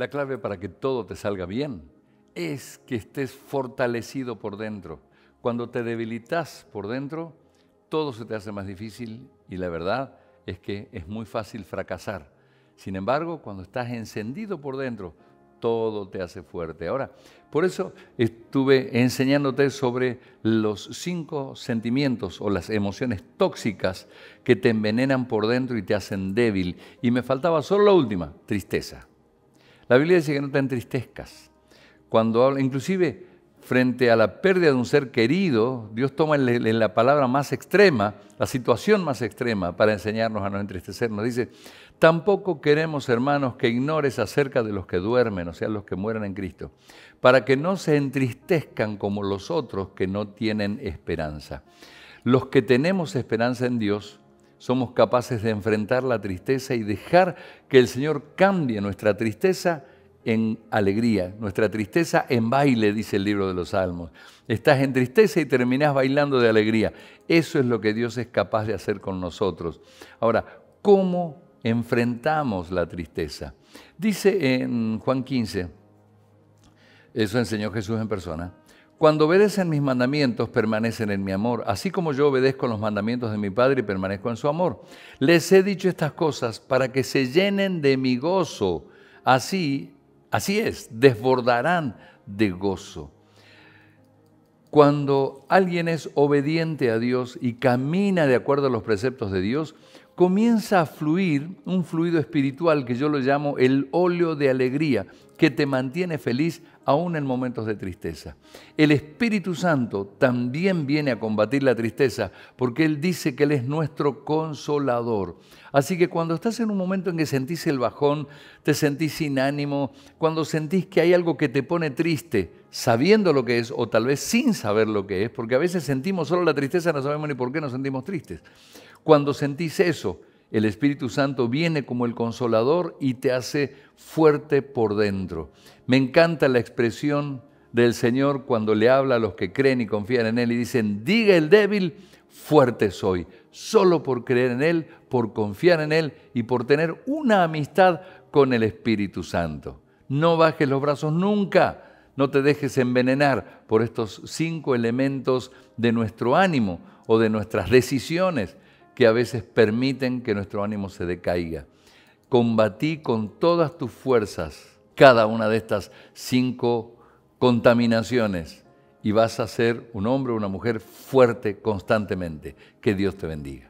La clave para que todo te salga bien es que estés fortalecido por dentro. Cuando te debilitas por dentro, todo se te hace más difícil y la verdad es que es muy fácil fracasar. Sin embargo, cuando estás encendido por dentro, todo te hace fuerte. Ahora, por eso estuve enseñándote sobre los cinco sentimientos o las emociones tóxicas que te envenenan por dentro y te hacen débil. Y me faltaba solo la última, tristeza. La Biblia dice que no te entristezcas. Cuando habla, inclusive frente a la pérdida de un ser querido, Dios toma en la palabra más extrema, la situación más extrema, para enseñarnos a no entristecernos. Dice, tampoco queremos, hermanos, que ignores acerca de los que duermen, o sea, los que mueren en Cristo, para que no se entristezcan como los otros que no tienen esperanza. Los que tenemos esperanza en Dios, somos capaces de enfrentar la tristeza y dejar que el Señor cambie nuestra tristeza en alegría, nuestra tristeza en baile, dice el libro de los Salmos. Estás en tristeza y terminás bailando de alegría. Eso es lo que Dios es capaz de hacer con nosotros. Ahora, ¿cómo enfrentamos la tristeza? Dice en Juan 15, eso enseñó Jesús en persona, cuando obedecen mis mandamientos, permanecen en mi amor, así como yo obedezco los mandamientos de mi Padre y permanezco en su amor. Les he dicho estas cosas para que se llenen de mi gozo. Así, así es, desbordarán de gozo. Cuando alguien es obediente a Dios y camina de acuerdo a los preceptos de Dios, comienza a fluir un fluido espiritual que yo lo llamo el óleo de alegría, que te mantiene feliz aún en momentos de tristeza. El Espíritu Santo también viene a combatir la tristeza porque Él dice que Él es nuestro consolador. Así que cuando estás en un momento en que sentís el bajón, te sentís sin ánimo, cuando sentís que hay algo que te pone triste, sabiendo lo que es o tal vez sin saber lo que es, porque a veces sentimos solo la tristeza, no sabemos ni por qué nos sentimos tristes. Cuando sentís eso, el Espíritu Santo viene como el consolador y te hace fuerte por dentro. Me encanta la expresión del Señor cuando le habla a los que creen y confían en Él y dicen, diga el débil, fuerte soy, solo por creer en Él, por confiar en Él y por tener una amistad con el Espíritu Santo. No bajes los brazos nunca, no te dejes envenenar por estos cinco elementos de nuestro ánimo o de nuestras decisiones que a veces permiten que nuestro ánimo se decaiga. Combatí con todas tus fuerzas cada una de estas cinco contaminaciones y vas a ser un hombre o una mujer fuerte constantemente. Que Dios te bendiga.